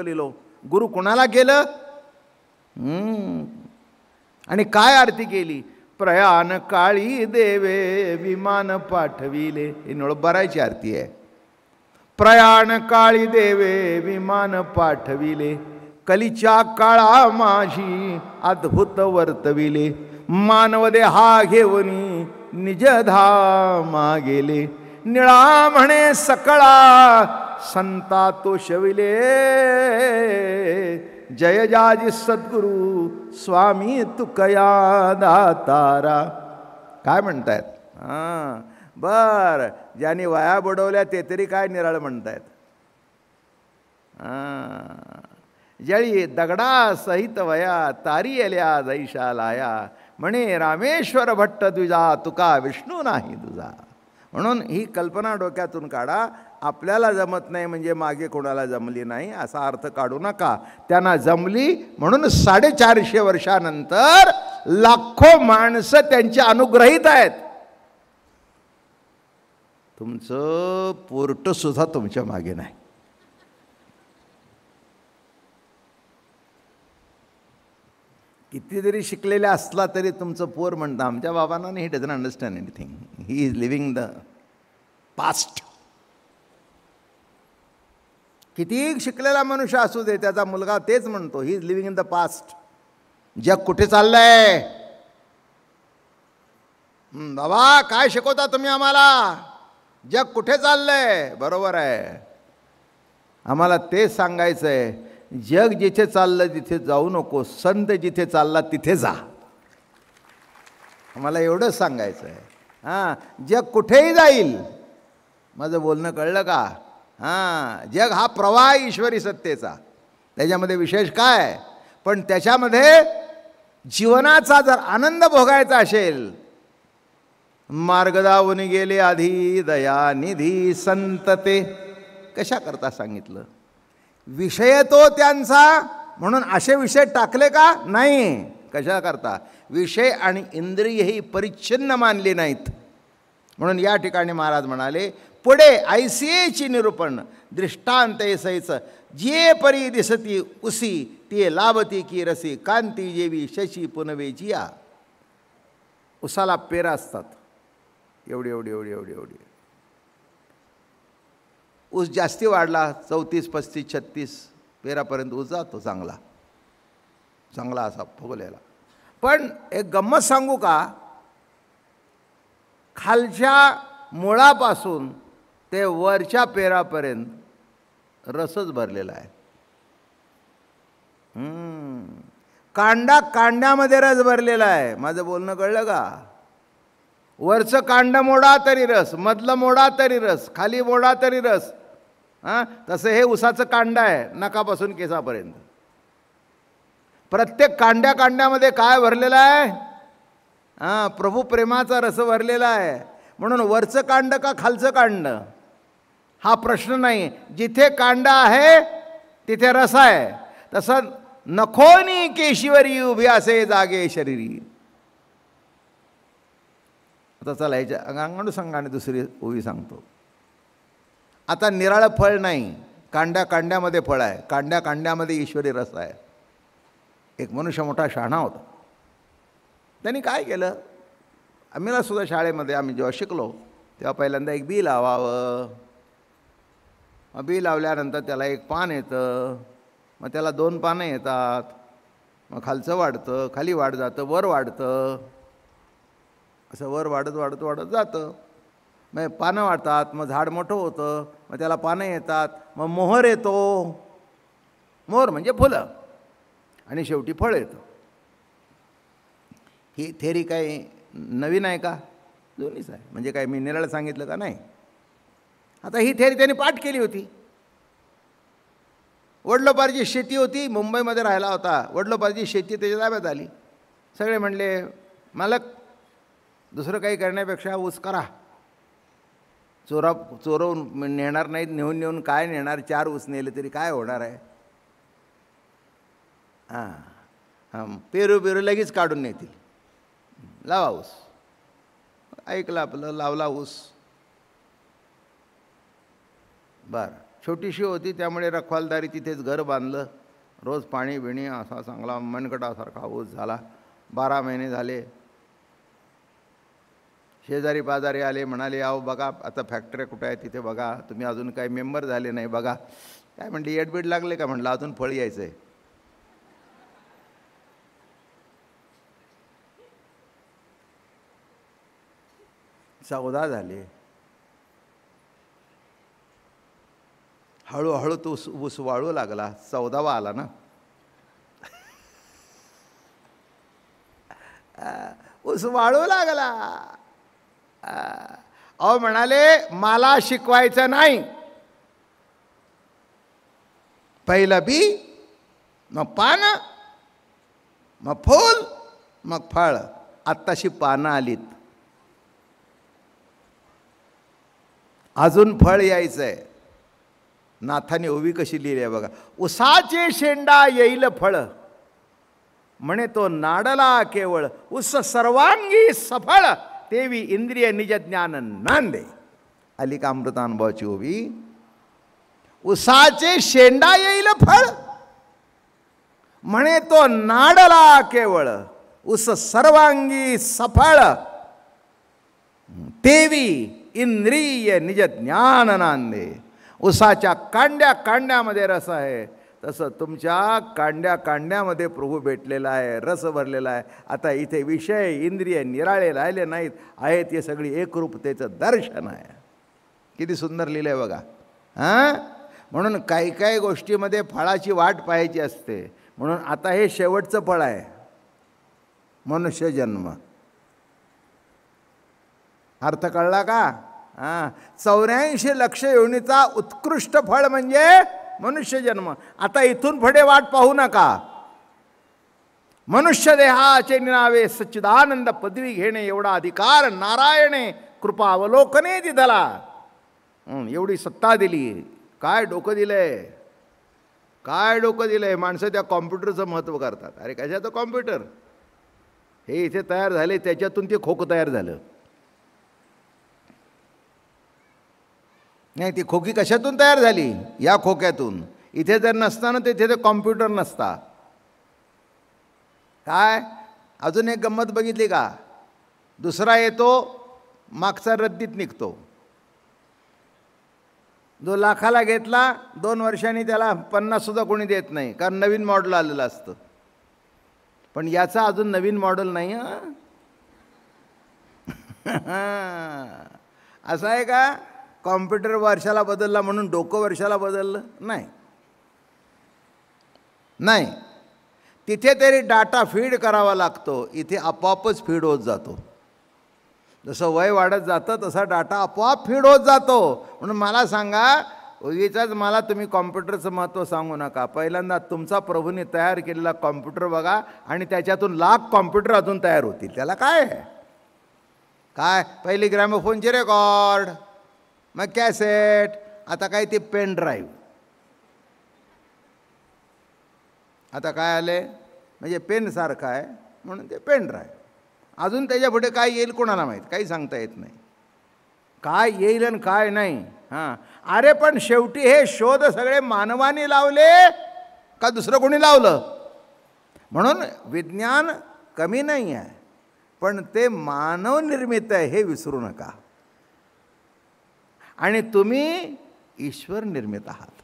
लिहिलो गुरु कुणाला केलं आणि काय आरती केली प्रयाण काळी देवे विमान पाठविले ही बरायची आरती आहे प्रयाण काळी देवे विमान पाठविले कलीच्या काळा माझी अद्भुत वर्तविले मानवदे हा घेवनी मा गेले निळा म्हणे सकळा संता तो शविले जय जाजी सद्गुरू स्वामी तुकया तारा काय म्हणतायत हा बर ज्यांनी वया बुडवल्या ते तरी काय निराळ म्हणतायत जळी दगडा सहित वया तारी आल्या जैशा लाया म्हणे रामेश्वर भट्ट तुझा तुका विष्णू नाही तुझा म्हणून ही कल्पना डोक्यातून काढा आपल्याला जमत नाही म्हणजे मागे कोणाला जमली नाही असा अर्थ काढू नका त्यांना जमली म्हणून साडेचारशे वर्षानंतर लाखो माणसं त्यांच्या अनुग्रहित आहेत तुमचं सुद्धा तुमच्या मागे नाही किती जरी शिकलेला असला तरी तुमचं पोर म्हणतं आमच्या बाबांना he doesn't understand anything he is living the past कितीही शिकलेला मनुष्य असू दे त्याचा मुलगा तेच म्हणतो he is living in the past जग कुठे चाललंय बाबा काय शिकवता तुम्ही आम्हाला जग कुठे चाललंय बरोबर आहे आम्हाला तेच सांगायचंय जग जिथे चाललं तिथे जाऊ नको संत जिथे चालला तिथे जा मला एवढंच सांगायचं आहे हां जग कुठेही जाईल माझं बोलणं कळलं का हां जग हा प्रवाह ईश्वरी सत्तेचा त्याच्यामध्ये विशेष काय पण त्याच्यामध्ये जीवनाचा जर आनंद भोगायचा असेल मार्गदावून गेले आधी दयानिधी संतते कशा करता सांगितलं विषय तो त्यांचा म्हणून असे विषय टाकले का नाही कशा करता विषय आणि इंद्रिय ही परिच्छिन्न मानले नाहीत म्हणून या ठिकाणी महाराज म्हणाले पुढे आय निरूपण दृष्टांत सैचं जे परी दिसती उसी ते लाभती की रसी कांती जेवी शशी पुनवे जिया उसाला पेरा असतात एवढी एवढी एवढी एवढी एवढी ऊस जास्ती वाढला चौतीस पस्तीस छत्तीस पेरापर्यंत ऊस जातो चांगला चांगला असा फुगलेला पण एक गंमत सांगू का खालच्या मुळापासून ते वरच्या पेरापर्यंत रसच भरलेला आहे कांडा कांड्यामध्ये रस भरलेला आहे माझं बोलणं कळलं का वरचं कांड मोडा तरी रस मधलं मोडा तरी रस खाली मोडा तरी रस हां तसं हे उसाचं कांड आहे नकापासून केसापर्यंत प्रत्येक कांड्या कांड्यामध्ये काय भरलेलं आहे हां प्रभू प्रेमाचा रस भरलेला आहे म्हणून वरचं कांड का खालचं कांड हा प्रश्न नाही जिथे कांड आहे तिथे रस आहे तसं नखोनी केशीवरी उभी असे जागे शरीरी आता चला याच्या अंगाणू संघाने दुसरी ओवी सांगतो आता निराळं फळ नाही कांड्या कांड्यामध्ये फळ आहे कांड्या कांड्यामध्ये ईश्वरी रस आहे एक मनुष्य मोठा शहाणा होता त्यांनी काय केलं आम्हीला सुद्धा शाळेमध्ये आम्ही जेव्हा शिकलो तेव्हा पहिल्यांदा एक बी लावावं मग बी लावल्यानंतर त्याला एक पान येतं मग त्याला दोन पानं येतात मग खालचं वाढतं खाली वाढ जातं वर वाढतं असं वर वाढत वाढत वाढत जातं मग पानं वाढतात मग झाड मोठं होतं मग त्याला पानं येतात मग मोहर येतो मोहर म्हणजे फुलं आणि शेवटी फळ येतं ही थेरी काही नवीन आहे का दोन्हीच आहे म्हणजे काय मी निराळ सांगितलं का नाही आता ही थेरी त्यांनी पाठ केली होती वडलोपारची शेती होती मुंबईमध्ये राहिला होता वडलोपारची शेती त्याच्या ताब्यात आली सगळे म्हणले मालक दुसरं काही करण्यापेक्षा ऊस करा चोरा चोरवून नेणार नाहीत नेऊन नेऊन काय नेणार चार ऊस नेले तरी काय होणार आहे हां हां पेरू पेरू लगेच काढून नेतील लावा ऊस ऐकलं आपलं लावला ऊस बरं छोटीशी होती त्यामुळे रखवालदारी तिथेच घर बांधलं रोज पाणी बिणी असा चांगला मनगटासारखा ऊस झाला बारा महिने झाले शेजारी बाजारी आले म्हणाले आहो बघा आता फॅक्टरी कुठं आहे तिथे बघा तुम्ही अजून काही मेंबर झाले नाही बघा काय म्हणली एडबीड लागले का म्हणलं अजून फळ यायचं आहे चौदा झाले हळूहळू तू ऊस वाळू लागला चौदावा आला ना ऊस वाळू लागला अहो म्हणाले मला शिकवायचं नाही पहिलं बी मग पान मग फूल मग फळ आत्ताशी पानं आलीत अजून फळ यायचं आहे नाथाने ओवी कशी लिहिली आहे बघा उसाचे शेंडा येईल फळ म्हणे तो नाडला केवळ उस सर्वांगी सफळ तेवी इंद्रिय निज ज्ञान नांदे का अमृत अनुभवाची होवी, उसाचे शेंडा येईल फळ म्हणे तो नाडला केवळ उस सर्वांगी सफळ तेवी इंद्रिय निज ज्ञान नांदे उसाच्या कांड्या कांड्यामध्ये रस आहे तसं तुमच्या कांड्या कांड्यामध्ये प्रभू भेटलेला आहे रस भरलेला आहे आता इथे विषय इंद्रिय निराळे राहिले नाहीत आहेत हे सगळी एकरूपतेचं दर्शन आहे किती सुंदर लिहिलं आहे बघा हां म्हणून काही काही गोष्टीमध्ये फळाची वाट पाहायची असते म्हणून आता हे शेवटचं फळ आहे मनुष्य जन्म अर्थ कळला का हां चौऱ्याऐंशी लक्ष योनीचा उत्कृष्ट फळ म्हणजे मनुष्य जन्म आता इथून पुढे वाट पाहू नका मनुष्य देहाचे निनावे सच्चिदानंद पदवी घेणे एवढा अधिकार नारायणे कृपा अवलोकने दिला एवढी सत्ता दिली काय डोकं दिलंय काय डोकं दिलंय माणसं त्या कॉम्प्युटरचं महत्त्व करतात अरे कशाचं कॉम्प्युटर हे इथे तयार झाले त्याच्यातून ते खोकं तयार झालं नाही ती खोकी कशातून तयार झाली या खोक्यातून इथे जर नसताना तिथे तर कॉम्प्युटर नसता काय अजून एक गंमत बघितली का दुसरा येतो मागचा रद्दीत निघतो जो लाखाला घेतला दोन वर्षांनी त्याला पन्नाससुद्धा कोणी देत नाही कारण नवीन मॉडेल आलेलं असतं पण याचा अजून नवीन मॉडेल नाही असं आहे का कॉम्प्युटर वर्षाला बदलला म्हणून डोकं वर्षाला बदललं नाही नाही तिथे तरी डाटा फीड करावा लागतो इथे आपोआपच फीड होत जातो जसं वय वाढत जातं तसा डाटा आपोआप फीड होत जातो म्हणून मला सांगा उगीचाच मला तुम्ही कॉम्प्युटरचं महत्त्व सांगू नका पहिल्यांदा तुमचा प्रभूने तयार केलेला कॉम्प्युटर बघा आणि त्याच्यातून लाख कॉम्प्युटर अजून तयार होतील त्याला काय काय पहिली ग्रॅमोफोनचे रेकॉर्ड मग कॅसेट आता काय ते पेन ड्राईव्ह आता काय आले म्हणजे पेनसारखं आहे म्हणून ते पेन ड्राईव्ह अजून त्याच्या पुढे काय येईल कोणाला माहीत काही सांगता येत नाही काय येईल आणि काय नाही हां अरे पण शेवटी हे शोध सगळे मानवाने लावले का दुसरं कोणी लावलं म्हणून विज्ञान कमी नाही आहे पण ते मानवनिर्मित आहे हे विसरू नका आणि तुम्ही ईश्वर निर्मित आहात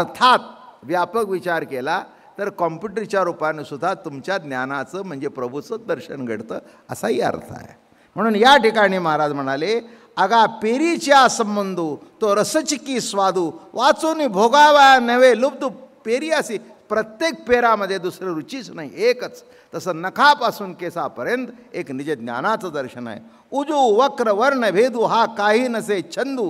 अर्थात व्यापक विचार केला तर कॉम्प्युटरच्या रूपाने सुद्धा तुमच्या ज्ञानाचं म्हणजे प्रभूचं दर्शन घडतं असाही अर्थ आहे म्हणून या ठिकाणी महाराज म्हणाले अगा पेरीच्या संबंधू तो रसचिकी स्वादू वाचून भोगावा नव्हे लुब्ध पेरी असे प्रत्येक पेरामध्ये दुसरं रुचीच नाही एकच तसं नखापासून केसापर्यंत एक निज ज्ञानाचं दर्शन आहे उजू वक्र वर्ण भेदू हा काही नसे छंदू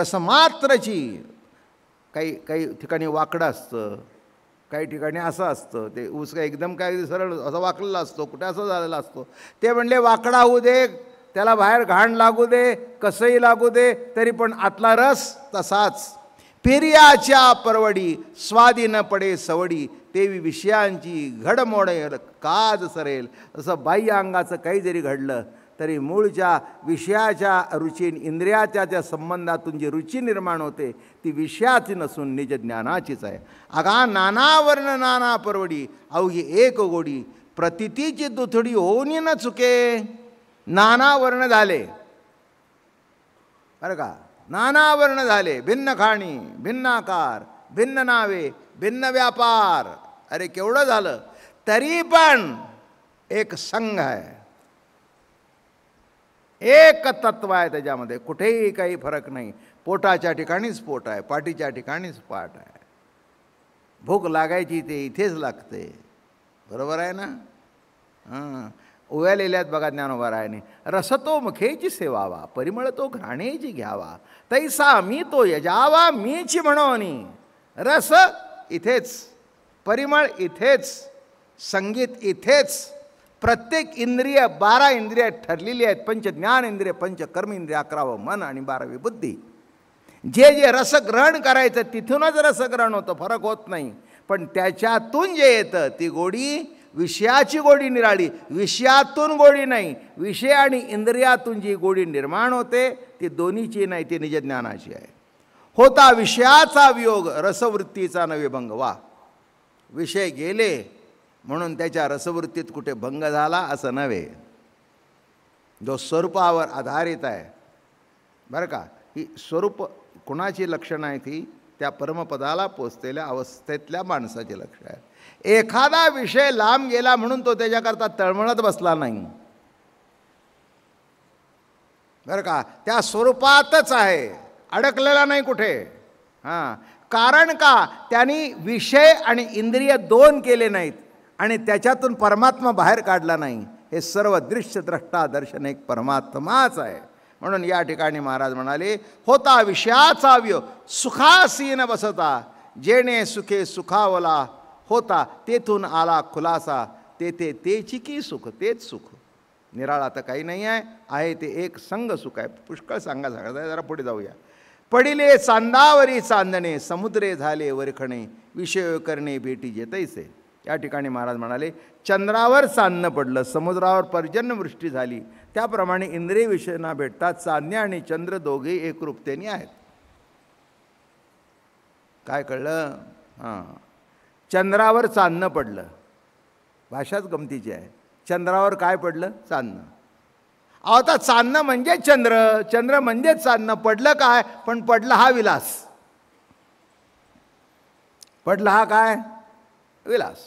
रसमात्रची काही काही ठिकाणी वाकडं असतं काही ठिकाणी असं असतं ते ऊस काय एकदम काय सरळ असं वाकलेला असतो कुठे असं झालेला असतो ते म्हणले वाकडा होऊ दे त्याला बाहेर घाण लागू दे कसंही लागू दे तरी पण आतला रस तसाच पिर्याच्या परवडी स्वादी पडे सवडी तेवी विषयांची घडमोडेल काज सरेल असं बाह्य अंगाचं काही जरी घडलं तरी मूळच्या विषयाच्या रुची इंद्रियाच्या त्या संबंधातून जी रुची निर्माण होते ती विषयाची नसून निज ज्ञानाचीच आहे अगा नानावर्ण नाना परवडी अवघी एक गोडी प्रतितीची दुथडी होऊन न चुके नानावर्ण झाले बरं का नानावर्ण झाले भिन्न खाणी भिन्न आकार भिन्न नावे भिन्न व्यापार अरे केवढं झालं तरी पण एक संघ आहे एक तत्व आहे त्याच्यामध्ये कुठेही काही फरक नाही पोटाच्या ठिकाणीच पोट आहे पाठीच्या ठिकाणीच पाट आहे भूक लागायची ते इथेच लागते बरोबर आहे ना हां ओव्यालेल्या आहेत बघा ज्ञानोबारायाने रसतो मुखेची सेवावा परिमळ तो घाणेची घ्यावा तैसा मी तो यजावा मीची म्हणोनी रस इथेच परिमळ इथेच संगीत इथेच प्रत्येक इंद्रिय बारा इंद्रिय ठरलेली आहेत पंच ज्ञान इंद्रिय कर्म इंद्रिय अकरावं मन आणि बारावी बुद्धी जे जे रसग्रहण करायचं तिथूनच रसग्रहण होतं फरक होत नाही पण त्याच्यातून जे येतं ती गोडी विषयाची गोडी निराळी विषयातून गोडी नाही विषय आणि इंद्रियातून जी गोडी निर्माण होते ती दोन्हीची नाही ती निजज्ञानाची आहे होता विषयाचा वियोग रसवृत्तीचा नवे भंग वा विषय गेले म्हणून त्याच्या रसवृत्तीत कुठे भंग झाला असं नव्हे जो स्वरूपावर आधारित आहे बरं का ही स्वरूप कुणाची लक्षणं आहे ती त्या परमपदाला पोचलेल्या अवस्थेतल्या माणसाचे लक्षणं आहे एखादा विषय लांब गेला म्हणून तो त्याच्याकरता तळमळत बसला नाही बरं का त्या स्वरूपातच आहे अडकलेला नाही कुठे हां कारण का त्यांनी विषय आणि इंद्रिय दोन केले नाहीत आणि त्याच्यातून परमात्मा बाहेर काढला नाही हे सर्व दृश्यद्रष्टा दर्शन एक परमात्माच आहे म्हणून या ठिकाणी महाराज म्हणाले होता विषयाचा व्य सुखासीन बसता जेणे सुखे सुखावला होता तेथून आला खुलासा तेथे तेची की सुख तेच सुख निराळा तर काही नाही आहे आहे ते एक संघ सुख आहे पुष्कळ सांगा सांगा जरा पुढे जाऊया पडिले चांदावरी चांदणे समुद्रे झाले वरखणे विषय करणे भेटी जेतैसे या ठिकाणी महाराज म्हणाले चंद्रावर चांदणं पडलं समुद्रावर पर्जन्यवृष्टी झाली त्याप्रमाणे इंद्रिय विषयांना भेटतात चांदणे आणि चंद्र दोघे एकरूपतेने आहेत काय कळलं हां चंद्रावर चांदणं पडलं भाषाच गमतीची आहे चंद्रावर काय पडलं चांदणं अहो आता चांदणं म्हणजे चंद्र चंद्र म्हणजेच चांदणं पडलं काय पण पडला हा विलास पडला हा काय विलास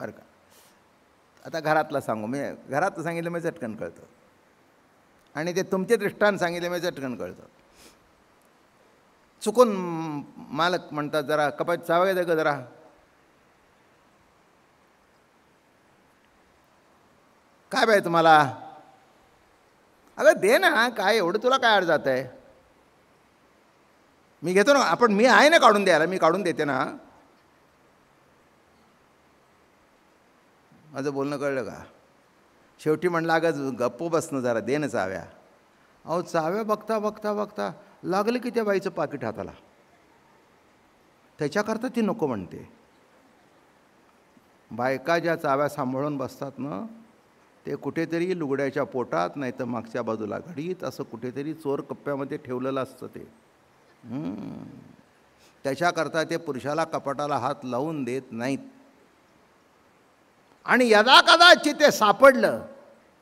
बरं का आता घरातला सांगू मी घरातलं सांगितलं मी चटकन कळतं आणि ते तुमचे दृष्टांत सांगितलं मी चटकन कळतं चुकून मालक म्हणतात जरा कपात चावायचं ग जरा काय बाय तुम्हाला अगं दे ना काय एवढं तुला काय जात आहे मी घेतो ना आपण मी आहे ना काढून द्यायला मी काढून देते ना माझं बोलणं कळलं का शेवटी म्हणलं अगं गप्प बसणं जरा दे ना चाव्या अहो चाव्या बघता बघता बघता लागलं की त्या बाईचं पाकिट हाताला त्याच्याकरता ती नको म्हणते बायका ज्या चाव्या सांभाळून बसतात ना ते कुठेतरी लुगड्याच्या पोटात नाही तर मागच्या बाजूला घडीत असं कुठेतरी चोर कप्प्यामध्ये ठेवलेलं असतं ते त्याच्याकरता ते पुरुषाला कपाटाला हात लावून देत नाहीत आणि यदा कदाचित ते सापडलं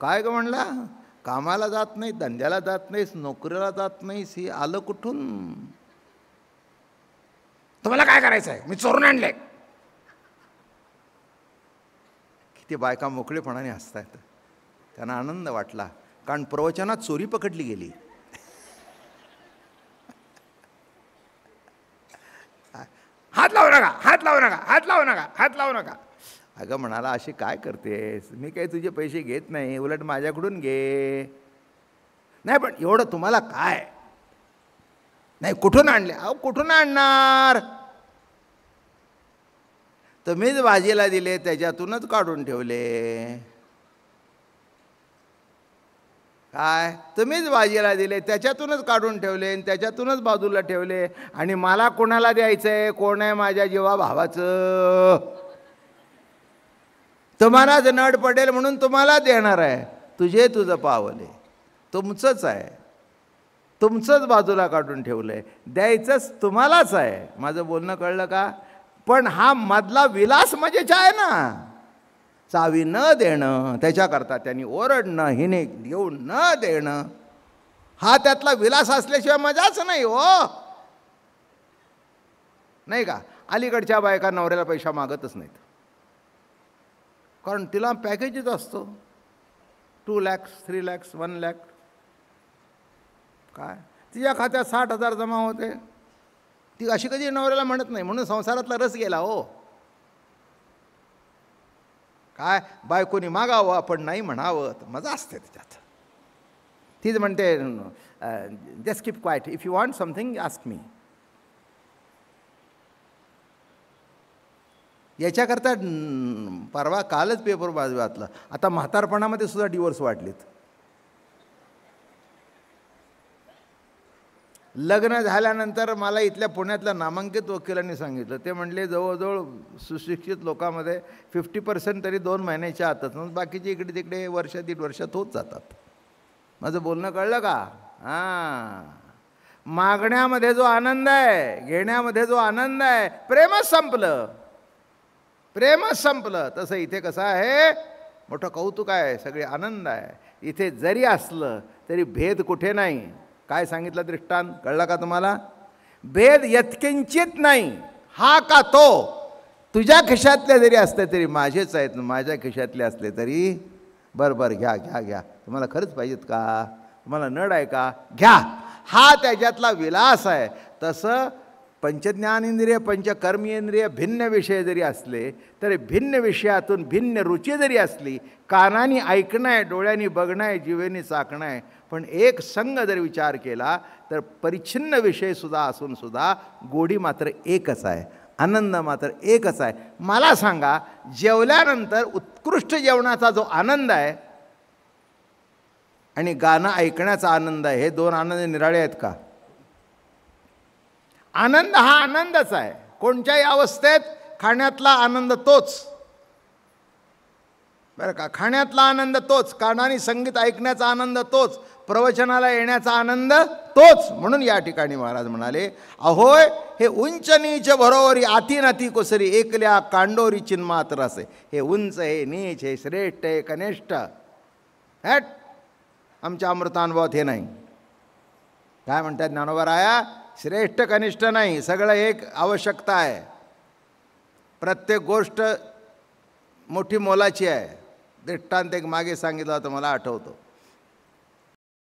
काय ग म्हणला कामाला जात नाही धंद्याला जात नाहीस नोकरीला जात नाहीस ही आलं कुठून तुम्हाला काय करायचं आहे मी चोरून आणले किती बायका मोकळेपणाने हसतायत त्यांना आनंद वाटला कारण प्रवचनात चोरी पकडली गेली हात लावू नका हात लावू नका हात लावू नका हात लावू नका अगं म्हणाला अशी काय करतेस मी काही तुझे पैसे घेत नाही उलट माझ्याकडून घे नाही पण एवढं तुम्हाला काय नाही कुठून आणले अहो कुठून आणणार तुम्हीच भाजीला दिले त्याच्यातूनच काढून ठेवले काय तुम्हीच भाजीला दिले त्याच्यातूनच काढून ठेवले आणि त्याच्यातूनच बाजूला ठेवले आणि मला कोणाला द्यायचं आहे कोण आहे माझ्या जीवा भावाचं तुम्हालाच नड पडेल म्हणून तुम्हाला देणार आहे तुझे तुझं पावले तुमचंच आहे तुमचंच बाजूला काढून ठेवलं आहे द्यायचंच तुम्हालाच आहे माझं बोलणं कळलं का पण हा मधला विलास मजेचा आहे ना चावी न देणं त्याच्याकरता त्यांनी ओरडणं हिने घेऊन न देणं हा त्यातला विलास असल्याशिवाय मजाच नाही हो नाही का अलीकडच्या बायका नवऱ्याला पैसा मागतच नाहीत कारण तिला पॅकेजच असतो two lakhs three lakhs one lakh काय तिच्या खात्यात साठ हजार जमा होते ती अशी कधी नवऱ्याला म्हणत नाही म्हणून संसारातला रस गेला हो काय बायकोनी मागावं आपण नाही म्हणावं तर मजा असते त्याच्यात तीच म्हणते just keep quiet if you want something ask me याच्याकरता परवा कालच पेपर बाजू वाचला आता म्हातारपणामध्ये सुद्धा डिवोर्स वाढलेत लग्न झाल्यानंतर मला इथल्या पुण्यातल्या नामांकित वकिलांनी सांगितलं ते म्हणले जवळजवळ सुशिक्षित लोकांमध्ये फिफ्टी पर्सेंट तरी दोन महिन्याच्या आतच बाकीचे इकडे तिकडे वर्ष दीड वर्षात होत जातात माझं बोलणं कळलं का हां मागण्यामध्ये जो आनंद आहे घेण्यामध्ये जो आनंद आहे प्रेमच संपलं प्रेमच संपलं तसं इथे कसं आहे मोठं कौतुक आहे सगळे आनंद आहे इथे जरी असलं तरी भेद कुठे नाही काय सांगितलं दृष्टांत कळलं का तुम्हाला भेद यत्किंचित नाही हा का तो तुझ्या खिशातले जरी असले तरी माझेच आहेत माझ्या खिशातले असले तरी बरं बरं घ्या घ्या घ्या तुम्हाला खरंच पाहिजेत का तुम्हाला नड आहे का घ्या हा त्याच्यातला विलास आहे तसं पंचज्ञानेंद्रिय पंचकर्मेंद्रिय भिन्न विषय जरी असले तरी भिन्न विषयातून भिन्न रुची जरी असली कानाने ऐकणं आहे डोळ्यांनी बघणं आहे जीवेनी चाकणं आहे पण एक संघ जर विचार केला तर परिच्छिन्न विषयसुद्धा असूनसुद्धा गोडी मात्र एकच आहे आनंद मात्र एकच आहे मला सांगा जेवल्यानंतर उत्कृष्ट जेवणाचा जो आनंद आहे आणि गाणं ऐकण्याचा आनंद आहे हे दोन आनंद निराळे आहेत का आनंद हा आनंदच आहे कोणत्याही अवस्थेत खाण्यातला आनंद तोच बरं का खाण्यातला आनंद तोच कानाने संगीत ऐकण्याचा आनंद तोच प्रवचनाला येण्याचा आनंद तोच म्हणून या ठिकाणी महाराज म्हणाले अहोय हे उंच नीच बरोबरी आती नाती कोसरी एकल्या कांडोरी मात्र असे हे उंच हे नीच हे श्रेष्ठ हे कनिष्ठ हॅट आमच्या अमृतानुभवात हे नाही काय म्हणतात ज्ञानोबराया श्रेष्ठ कनिष्ठ नाही सगळं एक आवश्यकता आहे प्रत्येक गोष्ट मोठी मोलाची आहे दृष्टांत एक मागे सांगितलं तर मला आठवतो